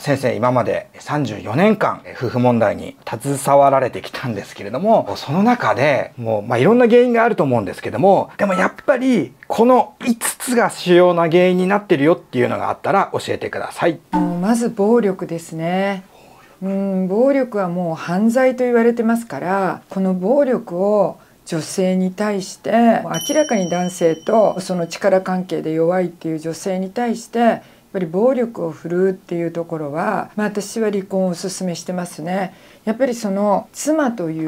先生今まで34年間夫婦問題に携わられてきたんですけれどもその中でもう、まあ、いろんな原因があると思うんですけどもでもやっぱりこの5つが主要な原因になってるよっていうのがあったら教えてください。まず暴力ですねうん暴力はもう犯罪と言われてますからこの暴力を女性に対して明らかに男性とその力関係で弱いっていう女性に対してぱり暴力を振るうっていうところは、まあ、私は離婚をおすすめしてますね。やっぱりその妻とい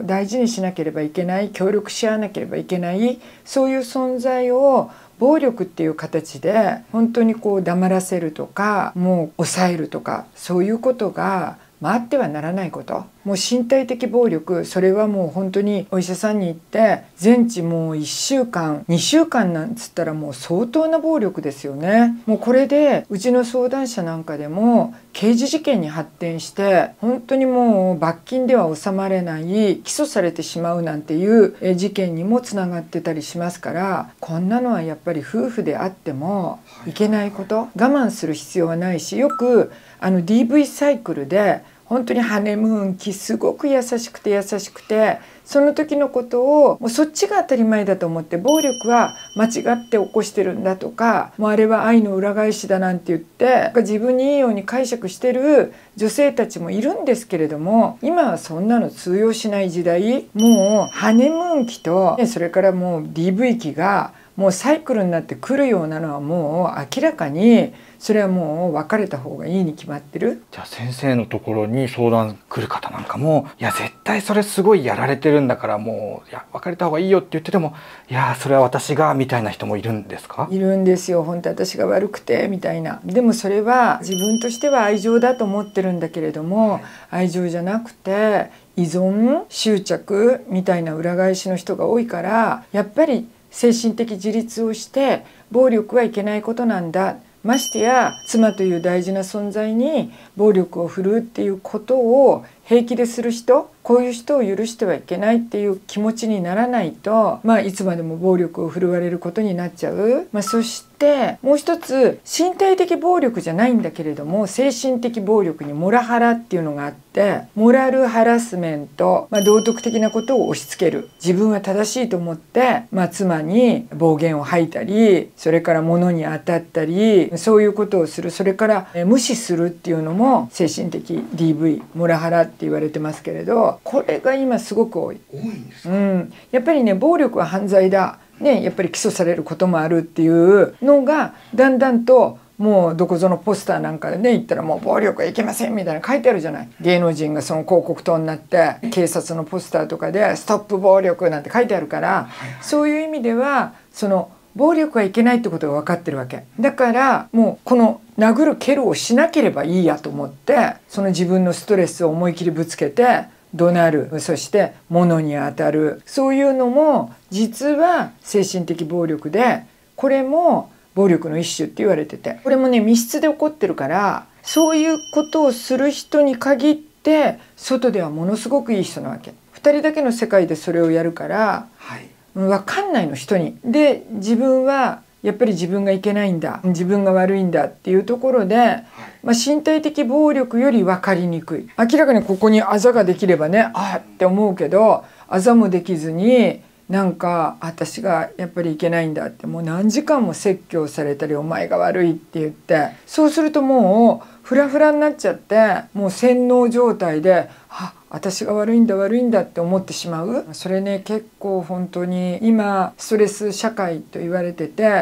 う大事にしなければいけない協力し合わなければいけないそういう存在を暴力っていう形で本当にこう黙らせるとかもう抑えるとかそういうことが、あってはならないこともう身体的暴力それはもう本当にお医者さんに行って全治もう1週間2週間なんつったらもう相当な暴力ですよねもうこれでうちの相談者なんかでも刑事事件に発展して本当にもう罰金では収まれない起訴されてしまうなんていう事件にもつながってたりしますからこんなのはやっぱり夫婦であってもいけないこと我慢する必要はないしよくあの DV サイクルで本当にハネムーン期すごく優しくて優しくてその時のことをもうそっちが当たり前だと思って暴力は間違って起こしてるんだとかもうあれは愛の裏返しだなんて言って自分にいいように解釈してる女性たちもいるんですけれども今はそんなの通用しない時代もうハネムーン期とそれからもう DV 期がもうサイクルになってくるようなのはもう明らかにそれはもう別れた方がいいに決まってるじゃあ先生のところに相談来る方なんかもいや絶対それすごいやられてるんだからもういや別れた方がいいよって言っててもいやそれは私がみたいな人もいるんですかいるんですよ本当私が悪くてみたいなでもそれは自分としては愛情だと思ってるんだけれども、はい、愛情じゃなくて依存執着みたいな裏返しの人が多いからやっぱり精神的自立をして暴力はいけないことなんだましてや妻という大事な存在に暴力を振るうっていうことを平気でする人こういう人を許してはいけないっていう気持ちにならないと、まあ、いつまでも暴力を振るわれることになっちゃう、まあ、そしてもう一つ身体的暴力じゃないんだけれども精神的暴力にモラハラっていうのがあってモラルハラスメント、まあ、道徳的なことを押し付ける自分は正しいと思って、まあ、妻に暴言を吐いたりそれから物に当たったりそういうことをするそれから無視するっていうのも精神的 DV モラハラって言われてますけれどこれが今すごく多い。多いんですうん、やっぱりね暴力は犯罪だ、ね、やっぱり起訴されることもあるっていうのがだんだんともうどこぞのポスターなんかでね言ったらもう暴力はいけませんみたいな書いてあるじゃない芸能人がその広告塔になって警察のポスターとかで「ストップ暴力」なんて書いてあるからそういう意味ではその暴力はいけないってことが分かってるわけだからもうこの殴る蹴るをしなければいいやと思ってその自分のストレスを思い切りぶつけて怒鳴るそして物に当たるそういうのも実は精神的暴力でこれも暴力の一種って言われててこれもね密室で起こってるからそういうことをする人に限って外ではものすごくいい人なわけ2人だけの世界でそれをやるから、はい分かんないの人に。で自分はやっぱり自分がいけないんだ自分が悪いんだっていうところで、まあ、身体的暴力より分かりにくい明らかにここにあざができればねああって思うけどあざもできずになんか私がやっぱりいけないんだってもう何時間も説教されたりお前が悪いって言ってそうするともうフラフラになっちゃってもう洗脳状態で「あ私が悪いんだ悪いんだ」って思ってしまうそれね結構本当に今ストレス社会と言われてて、は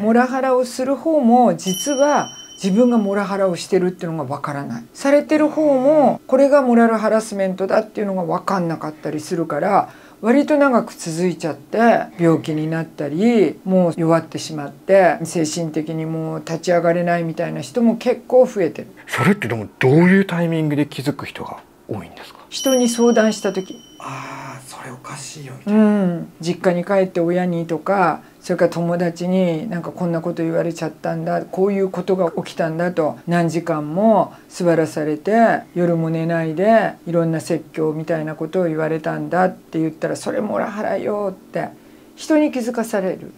い、モラハラをする方も実は自分がモラハラをしてるっていうのがわからないされてる方もこれがモラルハラスメントだっていうのが分かんなかったりするから割と長く続いちゃって病気になったりもう弱ってしまって精神的にもう立ち上がれないみたいな人も結構増えてるそれってでもどういうタイミングで気づく人が多いんですか人に相談した時ああおかしいよみたいな、うん、実家に帰って親にとかそれから友達になんかこんなこと言われちゃったんだこういうことが起きたんだと何時間も座らされて夜も寝ないでいろんな説教みたいなことを言われたんだって言ったらそれもらはらよって人に気づかされる。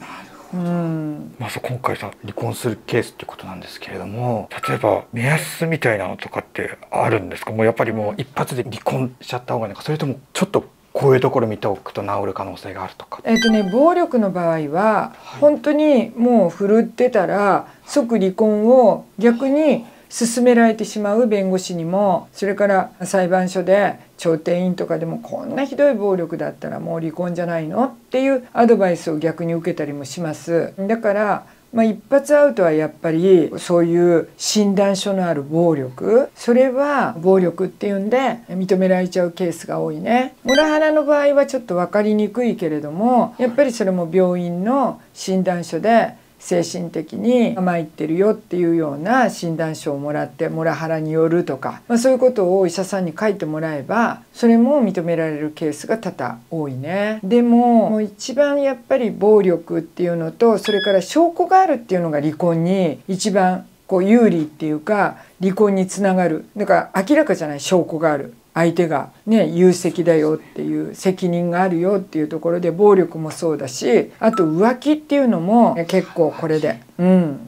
うん、まず今回さ離婚するケースってことなんですけれども例えば目安みたいなのとかってあるんですかもうやっぱりもう一発で離婚しちゃった方がいいのかそれともちょっとこういうところ見ておくと治る可能性があるとか。えっ、とね、暴力の場合は、本当にもう振るってたら、即離婚を逆に勧められてしまう弁護士にも、それから裁判所で調停委員とかでもこんなひどい暴力だったらもう離婚じゃないのっていうアドバイスを逆に受けたりもします。だからまあ、一発アウトはやっぱりそういう診断書のある暴力それは暴力っていうんで認められちゃうケースが多いね。モラハラの場合はちょっと分かりにくいけれどもやっぱりそれも病院の診断書で精神的に参ってるよっていうような診断書をもらってモラハラによるとか、まあ、そういうことをお医者さんに書いてもらえばそれも認められるケースが多々多いね。でももう一番やっぱり暴力っていうのとそれから証拠があるっていうのが離婚に一番こう有利っていうか離婚につながるだから明らかじゃない証拠がある相手がね有責だよっていう責任があるよっていうところで暴力もそうだしあと浮気っていうのも結構これでうん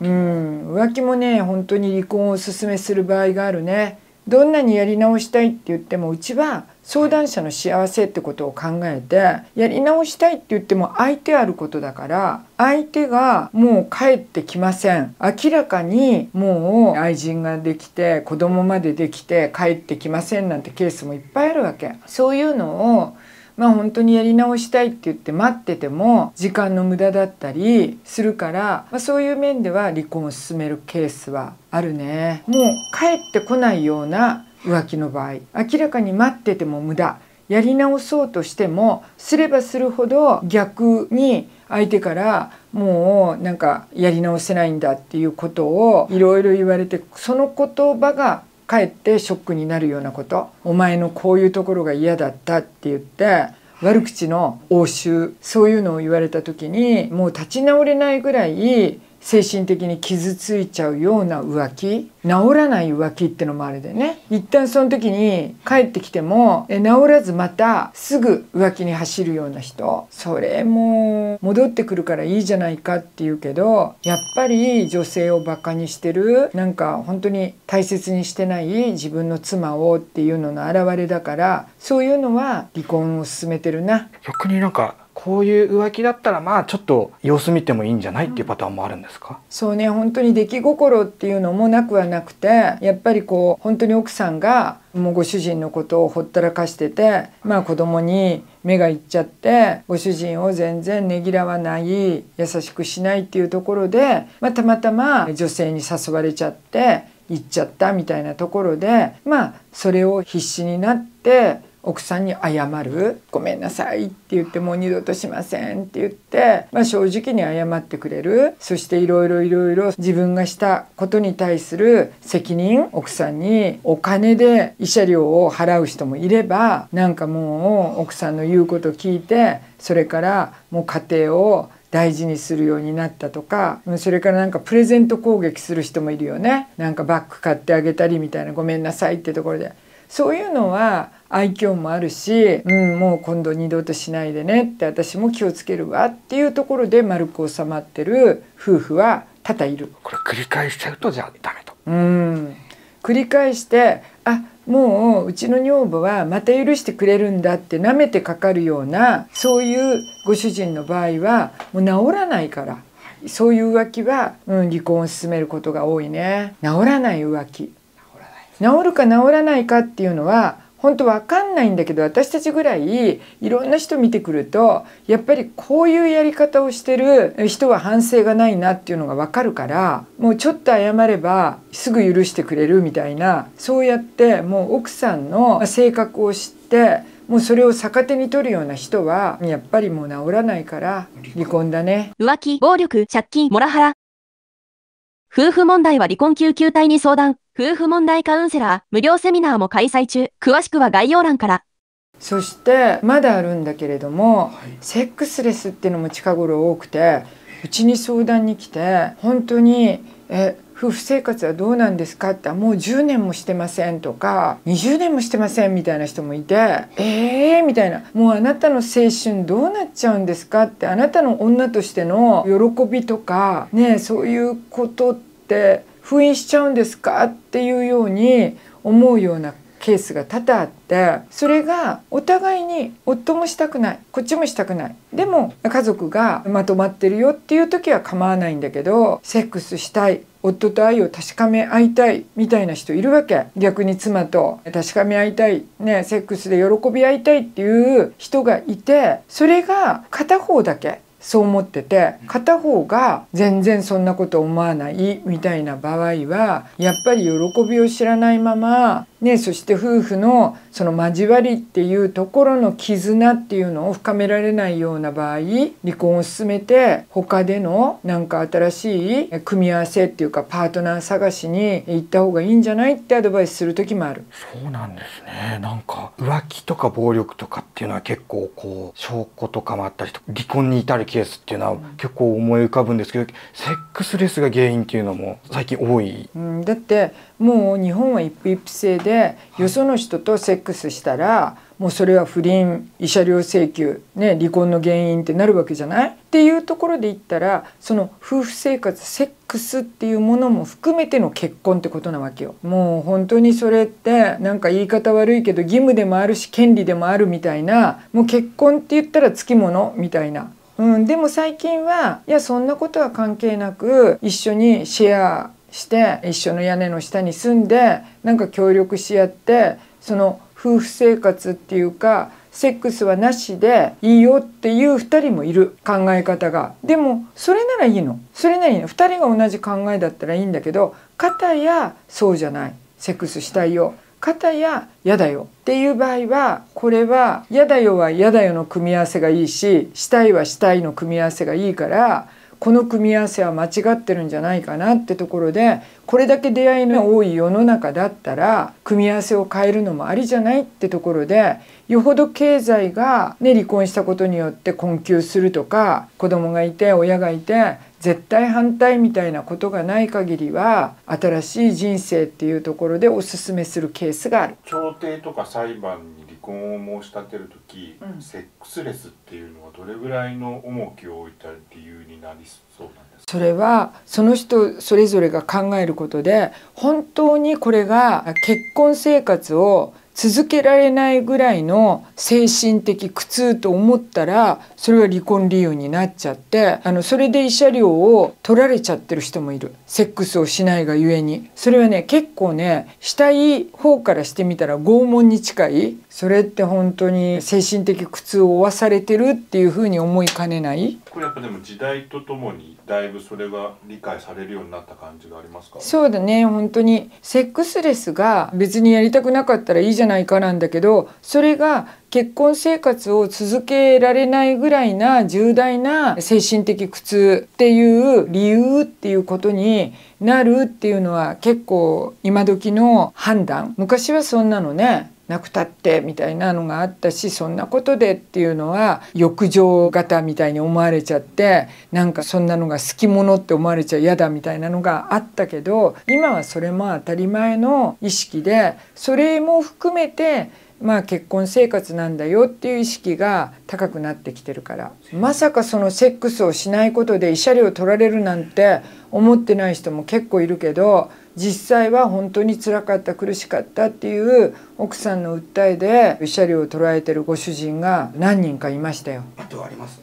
うん浮気もね本当に離婚をおすすめする場合があるねどんなにやり直したいって言ってもうちは相談者の幸せってことを考えてやり直したいって言っても相手あることだから相手がもう帰ってきません明らかにもう愛人ができて子供までできて帰ってきませんなんてケースもいっぱいあるわけそういうのをまあ本当にやり直したいって言って待ってても時間の無駄だったりするから、まあ、そういう面では離婚を進めるケースはあるね。もう帰ってこないような浮気の場合明らかに待ってても無駄やり直そうとしてもすればするほど逆に相手からもうなんかやり直せないんだっていうことをいろいろ言われてその言葉がかえってショックになるようなことお前のこういうところが嫌だったって言って悪口の応酬そういうのを言われた時にもう立ち直れないぐらい精神的に傷ついちゃうような浮気治らない浮気ってのもあれでね一旦その時に帰ってきてもえ治らずまたすぐ浮気に走るような人それも戻ってくるからいいじゃないかっていうけどやっぱり女性をバカにしてるなんか本当に大切にしてない自分の妻をっていうのの表れだからそういうのは離婚を進めてるな逆になんかこういう浮気だったらまあちょっと様子見てもいいんじゃないっていうパターンもあるんですか、うん、そうね本当に出来心っていうのもなくはなくてやっぱりこう本当に奥さんがもうご主人のことをほったらかしててまあ子供に目がいっちゃってご主人を全然ねぎらわない優しくしないっていうところで、まあ、たまたま女性に誘われちゃって行っちゃったみたいなところでまあそれを必死になって奥さんに謝る「ごめんなさい」って言って「もう二度としません」って言って、まあ、正直に謝ってくれるそしていろいろいろいろ自分がしたことに対する責任奥さんにお金で慰謝料を払う人もいればなんかもう奥さんの言うこと聞いてそれからもう家庭を大事にするようになったとかそれからなんかプレゼント攻撃する人もいるよねなんかバッグ買ってあげたりみたいな「ごめんなさい」ってところで。そういうのは愛嬌もあるし、うん、もう今度二度としないでねって私も気をつけるわっていうところで丸く収まってる夫婦は多々いる。これ繰り返しちゃうとじゃあダメと。うん。繰り返してあもううちの女房はまた許してくれるんだってなめてかかるようなそういうご主人の場合はもう治らないからそういう浮気は、うん、離婚を進めることが多いね治らない浮気治るか治らないかっていうのは本当わかんないんだけど私たちぐらいいろんな人見てくるとやっぱりこういうやり方をしてる人は反省がないなっていうのがわかるからもうちょっと謝ればすぐ許してくれるみたいなそうやってもう奥さんの性格を知ってもうそれを逆手に取るような人はやっぱりもう治らないから離婚だね浮気暴力借金モラハラ夫婦問題は離婚救急隊に相談夫婦問題カウンセラー無料セミナーも開催中詳しくは概要欄からそしてまだあるんだけれども、はい、セックスレスっていうのも近頃多くてうちに相談に来て本当に「え夫婦生活はどうなんですか?」って「もう10年もしてません」とか「20年もしてません」みたいな人もいて「えー」みたいな「もうあなたの青春どうなっちゃうんですか?」ってあなたの女としての喜びとかねそういうことって封印しちゃうんですかっていうように思うようなケースが多々あってそれがお互いに夫もしたくないこっちもしたくないでも家族がまとまってるよっていう時は構わないんだけどセックスしたい夫と愛を確かめ合いたいみたいな人いるわけ逆に妻と確かめ合いたいねセックスで喜び合いたいっていう人がいてそれが片方だけそう思ってて片方が全然そんなこと思わないみたいな場合はやっぱり喜びを知らないままね、そして夫婦のその交わりっていうところの絆っていうのを深められないような場合離婚を進めて他でのなんか新しい組み合わせっていうかパートナー探しに行った方がいいんじゃないってアドバイスする時もあるそうなんですねなんか浮気とか暴力とかっていうのは結構こう証拠とかもあったりと離婚に至るケースっていうのは結構思い浮かぶんですけど、うん、セックスレスが原因っていうのも最近多い、うん、だってもう日本は一夫一夫制でよその人とセックスしたらもうそれは不倫慰謝料請求、ね、離婚の原因ってなるわけじゃないっていうところで言ったらその夫婦生活セックスっていうものも含めての結婚ってことなわけよ。もう本当にそれってなんか言い方悪いけど義務でもあるし権利でもあるみたいなもう結婚って言ったらつきものみたいなうん、でも最近はいやそんなことは関係なく一緒にシェアして一緒の屋根の下に住んでなんか協力し合ってその夫婦生活っていうかセックスはなしでいいよっていう2人もいる考え方がでもそれならいいのそれならいいの2人が同じ考えだったらいいんだけど片やそうじゃないセックスしたいよ片や嫌だよっていう場合はこれは嫌だよは嫌だよの組み合わせがいいししたいはしたいの組み合わせがいいからこの組み合わせは間違ってるんじゃないかなってところでこれだけ出会いの多い世の中だったら組み合わせを変えるのもありじゃないってところでよほど経済が、ね、離婚したことによって困窮するとか子供がいて親がいて絶対反対みたいなことがない限りは新しい人生っていうところでおすすめするケースがある調停とか裁判に離婚を申し立てる時、うん、セックスレスっていうのはどれぐらいの重きを置いた理由になりそうなんですかそれはその人それぞれが考えることで本当にこれが結婚生活を続けられないぐらいの精神的苦痛と思ったらそれは離婚理由になっちゃってあのそれで慰謝料を取られちゃってる人もいるセックスをしないがゆえにそれはね結構ねしたい方からしてみたら拷問に近いそれって本当に精神的苦痛を負わされてるっていうふうに思いかねないこれやっぱでも時代とともにだいぶそれが理解されるようになった感じがありますかそうだね本当にセックスレスが別にやりたくなかったらいいじゃじゃないかなんだけどそれが結婚生活を続けられないぐらいな重大な精神的苦痛っていう理由っていうことになるっていうのは結構今時の判断昔はそんなのねなくたってみたいなのがあったしそんなことでっていうのは浴場型みたいに思われちゃってなんかそんなのが好き者って思われちゃ嫌だみたいなのがあったけど今はそれも当たり前の意識でそれも含めてまあ、結婚生活なんだよっていう意識が高くなってきてるからまさかそのセックスをしないことで慰謝料取られるなんて思ってない人も結構いるけど実際は本当につらかった苦しかったっていう奥さんの訴えで慰謝料を取られてるご主人が何人かいましたよ。あとあります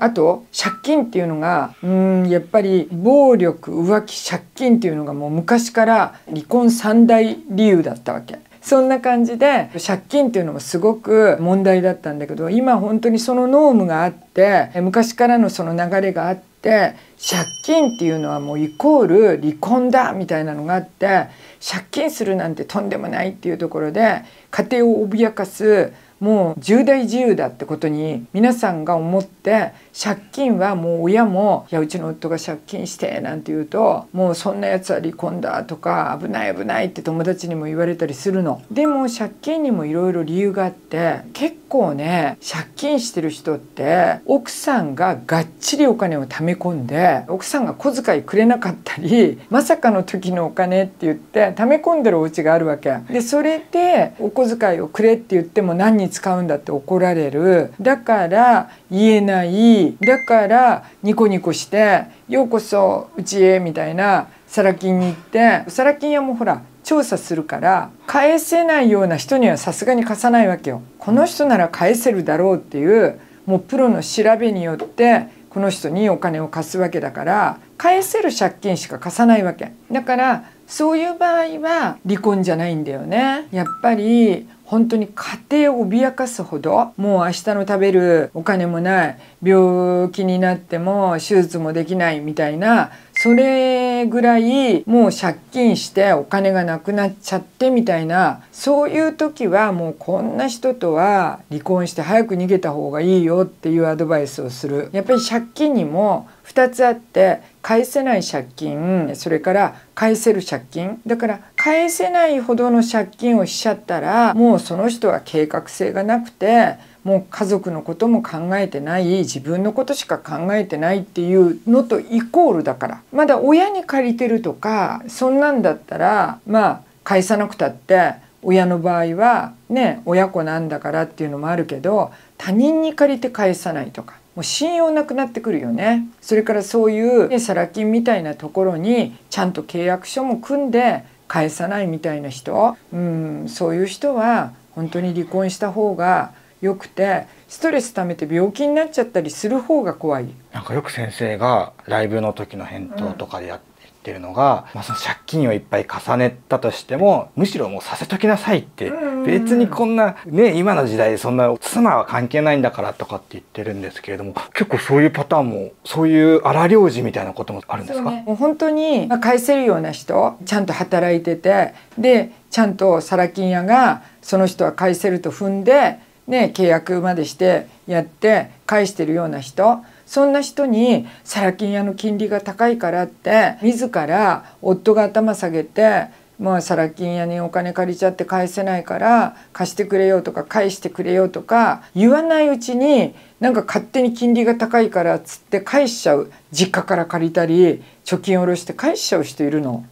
あと借金っていうのがうんやっぱり暴力浮気借金っていうのがもう昔から離婚三大理由だったわけ。そんな感じで借金っていうのもすごく問題だったんだけど今本当にそのノームがあって昔からのその流れがあって借金っていうのはもうイコール離婚だみたいなのがあって借金するなんてとんでもないっていうところで家庭を脅かすもう重大自由だってことに皆さんが思って借金はもう親も「いやうちの夫が借金して」なんて言うともうそんなやつは離婚だとか危ない危ないって友達にも言われたりするの。でも借金にもいろいろ理由があって結構ね借金してる人って奥さんががっちりお金を貯め込んで奥さんが小遣いくれなかったり まさかの時のお金って言って貯め込んでるお家があるわけでそれでお小遣いをくれって言っても何に使うんだって怒られるだから言えないだからニコニコして「ようこそうちへ」みたいなサラ金に行ってサラ金屋もほら調査するから返せないような人にはさすがに貸さないわけよ。この人なら返せるだろうっていうもうプロの調べによってこの人にお金を貸すわけだから返せる借金しか貸さないわけだからそういう場合は離婚じゃないんだよねやっぱり本当に家庭を脅かすほどもう明日の食べるお金もない病気になっても手術もできないみたいなそれぐらいもう借金してお金がなくなっちゃってみたいなそういう時はもうこんな人とは離婚して早く逃げた方がいいよっていうアドバイスをする。やっぱり借金にも2つあって返せない借金それから返せる借金だから返せないほどの借金をしちゃったらもうその人は計画性がなくてもう家族のことも考えてない自分のことしか考えてないっていうのとイコールだからまだ親に借りてるとかそんなんだったらまあ返さなくたって親の場合はね親子なんだからっていうのもあるけど他人に借りて返さないとかもう信用なくなってくるよねそれからそういうねサラ金みたいなところにちゃんと契約書も組んで返さないみたいな人うんそういう人は本当に離婚した方がよくてストレス溜めて病気になっちゃったりする方が怖いなんかよく先生がライブの時の返答とかでやってるのが、うん、まあ、その借金をいっぱい重ねたとしてもむしろもうさせときなさいって、別にこんなね今の時代そんな妻は関係ないんだからとかって言ってるんですけれども結構そういうパターンもそういう荒療治みたいなこともあるんですか、ね、もう本当に、まあ、返せるような人ちゃんと働いててでちゃんとサラ金屋がその人は返せると踏んでね、契約までしてやって返してるような人そんな人にサラ金屋の金利が高いからって自ら夫が頭下げてまあ、サラ金屋にお金借りちゃって返せないから貸してくれよとか返してくれよとか言わないうちになんか勝手に金利が高いからっつって返しちゃう実家から借りたり貯金下ろして返しちゃう人いるの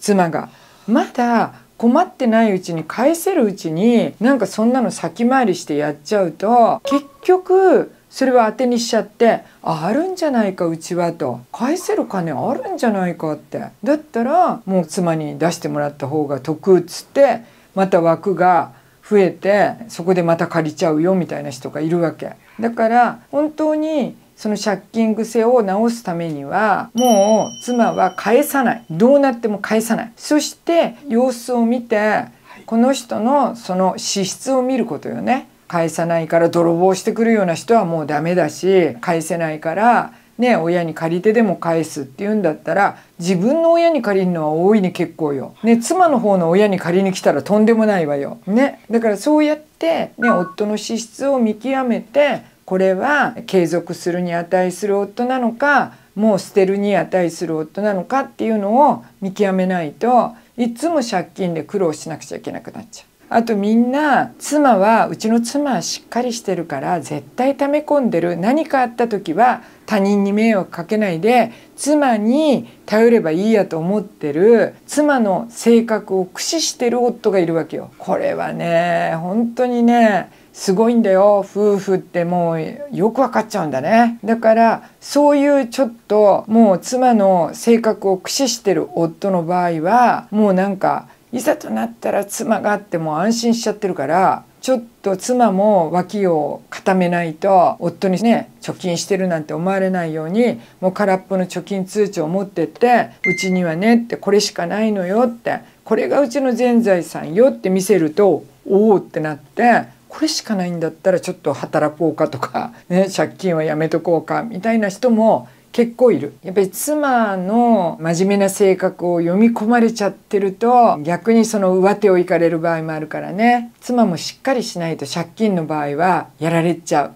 妻がまだ困ってないうちに返せるうちになんかそんなの先回りしてやっちゃうと結局それは当てにしちゃってああるんじゃないかうちはと返せる金あるんじゃないかってだったらもう妻に出してもらった方が得っつってまた枠が増えてそこでまた借りちゃうよみたいな人がいるわけだから本当にその借金癖を直すためにはもう妻は返さないどうなっても返さないそして様子を見てこの人のその資質を見ることよね返さないから泥棒してくるような人はもうダメだし返せないからね親に借りてでも返すっていうんだったら自分の親に借りるのは大いに結構よ。ね妻の方の親に借りに来たらとんでもないわよ。ねだからそうやってね夫の資質を見極めてこれは継続するに値する夫なのかもう捨てるに値する夫なのかっていうのを見極めないといつも借金で苦労しなくちゃいけなくなっちゃう。あとみんな妻はうちの妻はしっかりしてるから絶対溜め込んでる何かあった時は他人に迷惑かけないで妻に頼ればいいやと思ってる妻の性格を駆使してる夫がいるわけよ。これはね本当にねすごいんだよ夫婦ってもうよく分かっちゃうんだねだからそういうちょっともう妻の性格を駆使してる夫の場合はもうなんかいざとなったら妻があっても安心しちゃってるからちょっと妻も脇を固めないと夫にね貯金してるなんて思われないようにもう空っぽの貯金通帳を持ってってうちにはねってこれしかないのよってこれがうちの全財産よって見せるとおおってなってこれしかないんだったらちょっと働こうかとか、ね、借金はやめとこうかみたいな人も結構いるやっぱり妻の真面目な性格を読み込まれちゃってると逆にその上手をいかれる場合もあるからね妻もしっかりしないと借金の場合はやられちゃう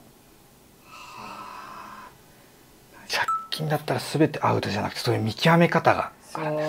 借金だったら全てアウトじゃなくてそういう見極め方が、ね、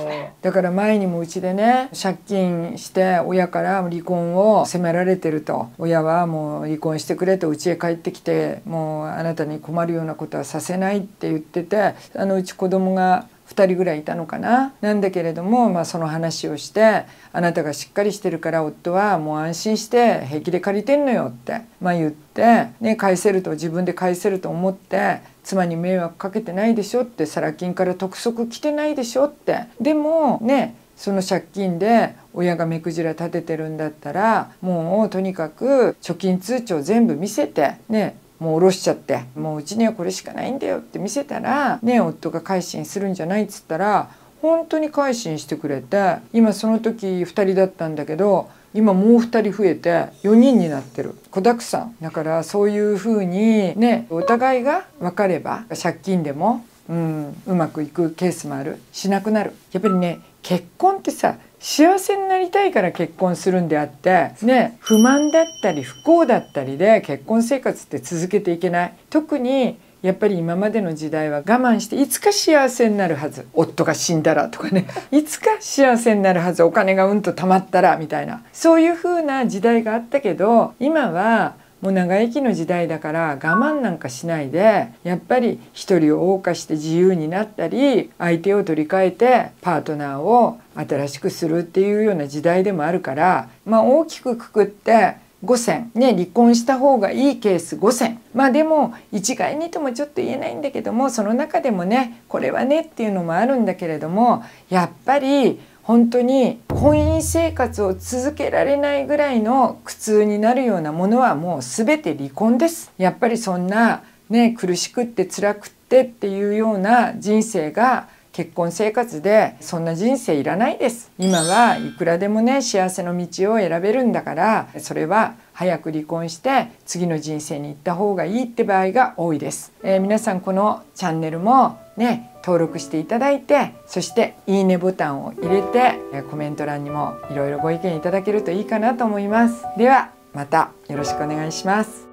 だから前にもうちでね借金して親から離婚を責められてると親はもう離婚してくれとうちへ帰ってきてもうあなたに困るようなことはさせないって言っててあのうち子供が2人ぐらいいたのかななんだけれども、まあ、その話をしてあなたがしっかりしてるから夫はもう安心して平気で借りてんのよって、まあ、言って、ね、返せると自分で返せると思って妻に迷惑かけてないでしょってサラ金から督促来てないでしょってでもねその借金で親が目くじら立ててるんだったらもうとにかく貯金通帳全部見せてねもう下ろしちゃってもううちにはこれしかないんだよって見せたらね夫が改心するんじゃないっつったら本当に改心してくれて今その時2人だったんだけど今もう2人増えて4人になってる子だくさんだからそういうふうにねお互いが分かれば借金でも、うん、うまくいくケースもあるしなくなるやっぱりね結婚ってさ幸せになりたいから結婚するんであって、ね、不満だったり不幸だったりで結婚生活って続けていけない特にやっぱり今までの時代は我慢していつか幸せになるはず夫が死んだらとかね いつか幸せになるはずお金がうんと貯まったらみたいなそういう風な時代があったけど今はもう長生きの時代だから我慢なんかしないでやっぱり一人を謳歌して自由になったり相手を取り替えてパートナーを新しくするっていうような時代でもあるからまあ大きくくくって5選ね離婚した方がいいケース5選まあでも一概にともちょっと言えないんだけどもその中でもねこれはねっていうのもあるんだけれどもやっぱり本当に婚姻生活を続けられないぐらいの苦痛になるようなものはもう全て離婚です。やっぱりそんなね苦しくって辛くってっていうような人生が結婚生活でそんな人生いらないです今はいくらでもね幸せの道を選べるんだからそれは早く離婚して次の人生に行った方がいいって場合が多いです、えー、皆さんこのチャンネルもね登録していただいてそしていいねボタンを入れてコメント欄にもいろいろご意見いただけるといいかなと思いますではまたよろしくお願いします